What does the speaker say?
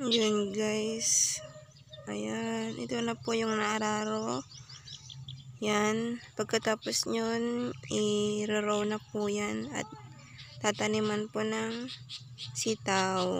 Yun guys. Ayan. Ito na po yung naararo. Yan. Pagkatapos nyon, i-row na po yan. At tataniman po ng sitaw.